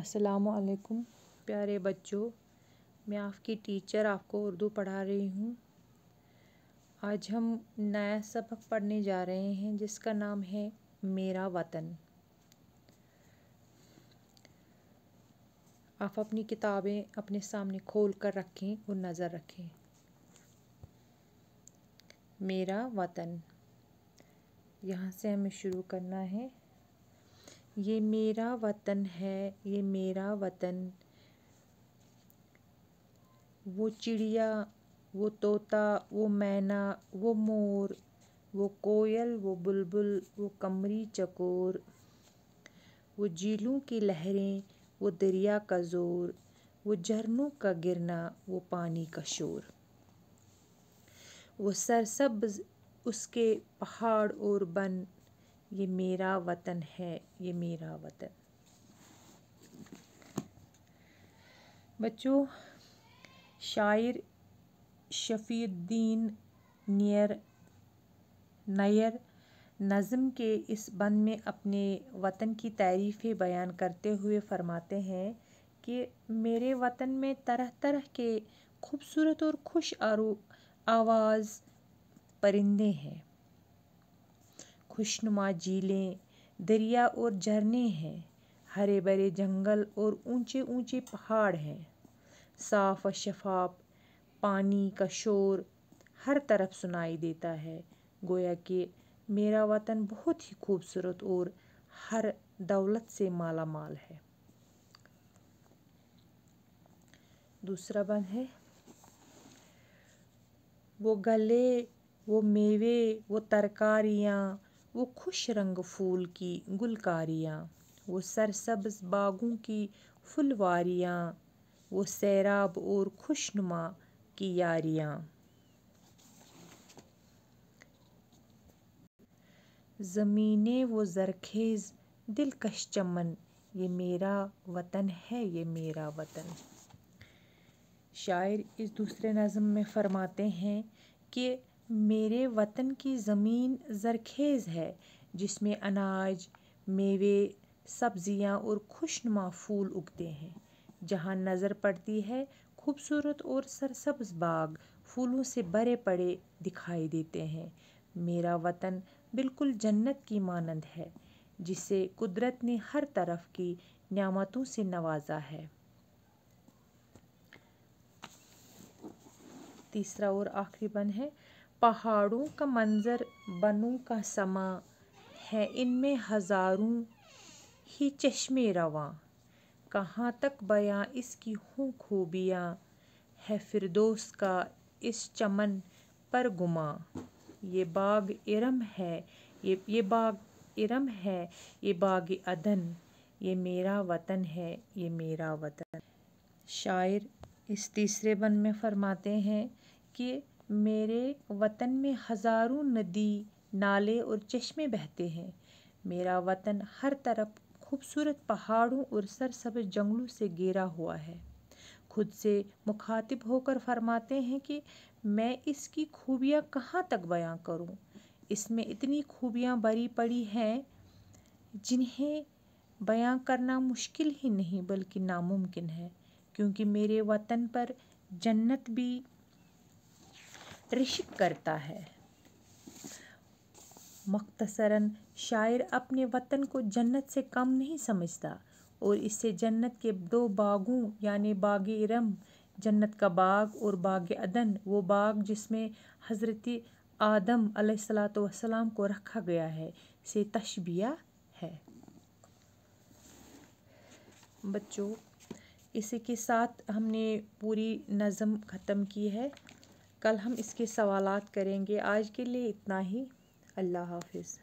असलकुम प्यारे बच्चों मैं आपकी टीचर आपको उर्दू पढ़ा रही हूँ आज हम नया सबक पढ़ने जा रहे हैं जिसका नाम है मेरा वतन आप अपनी किताबें अपने सामने खोल कर रखें और नज़र रखें मेरा वतन यहाँ से हमें शुरू करना है ये मेरा वतन है ये मेरा वतन वो चिड़िया वो तोता वो मैना वो मोर वो कोयल वो बुलबुल वो कमरी चकोर वो झीलों की लहरें वो दरिया का ज़ोर वो झरनों का गिरना वो पानी का शोर वो सरसब्ज उसके पहाड़ और बन ये मेरा वतन है ये मेरा वतन बच्चों शायर शफीद्दीन नियर नायर नज़म के इस बंद में अपने वतन की तारीफ़ें बयान करते हुए फ़रमाते हैं कि मेरे वतन में तरह तरह के खूबसूरत और खुश आरो आवाज़ परिंदे हैं खुशनुमा झीलें दरिया और झरने हैं हरे भरे जंगल और ऊंचे ऊंचे पहाड़ हैं साफ और शफाफ पानी का शोर हर तरफ सुनाई देता है गोया कि मेरा वतन बहुत ही खूबसूरत और हर दौलत से माला माल है दूसरा बंद है वो गले वो मेवे वो तरकारियाँ वो खुश रंग फूल की गुलकारियाँ वो सरसब्ज बागों की फुलवारियाँ वो सैराब और खुशनुमा की यारियाँ ज़मीने वो ज़रखेज़ दिलकश चमन ये मेरा वतन है ये मेरा वतन शायर इस दूसरे नज़म में फ़रमाते हैं कि मेरे वतन की ज़मीन ज़रखेज़ है जिसमें अनाज मेवे सब्ज़ियाँ और खुशनुमा फूल उगते हैं जहाँ नज़र पड़ती है खूबसूरत और सरसब्ज़ बाग फूलों से भरे पड़े दिखाई देते हैं मेरा वतन बिल्कुल जन्नत की मानंद है जिसे कुदरत ने हर तरफ की नियामतों से नवाजा है तीसरा और आखिरी बन है पहाड़ों का मंज़र बनों का समा है इनमें हज़ारों ही चश्मे रवा कहाँ तक बयां इसकी हूँ खूबियाँ है फिरदोस का इस चमन पर गुमा ये बाग इरम है ये ये बाग इरम है ये बाग अदन ये मेरा वतन है ये मेरा वतन शायर इस तीसरे बन में फरमाते हैं कि मेरे वतन में हज़ारों नदी नाले और चश्मे बहते हैं मेरा वतन हर तरफ खूबसूरत पहाड़ों और सरसब जंगलों से घिरा हुआ है खुद से मुखातिब होकर फरमाते हैं कि मैं इसकी खूबियाँ कहाँ तक बयां करूँ इसमें इतनी खूबियाँ भरी पड़ी हैं जिन्हें बयां करना मुश्किल ही नहीं बल्कि नामुमकिन है क्योंकि मेरे वतन पर जन्नत भी रिश्क करता है मख्तसरन शायर अपने वतन को जन्नत से कम नहीं समझता और इससे जन्नत के दो बागों यानि बाग इरम जन्नत का बाग और बाग अदन वो बाग जिसमें हज़रत आदम अलैहिस्सलाम को रखा गया है से तशबिया है बच्चों इसी के साथ हमने पूरी नज़म ख़त्म की है कल हम इसके सवालात करेंगे आज के लिए इतना ही अल्लाह हाफिज़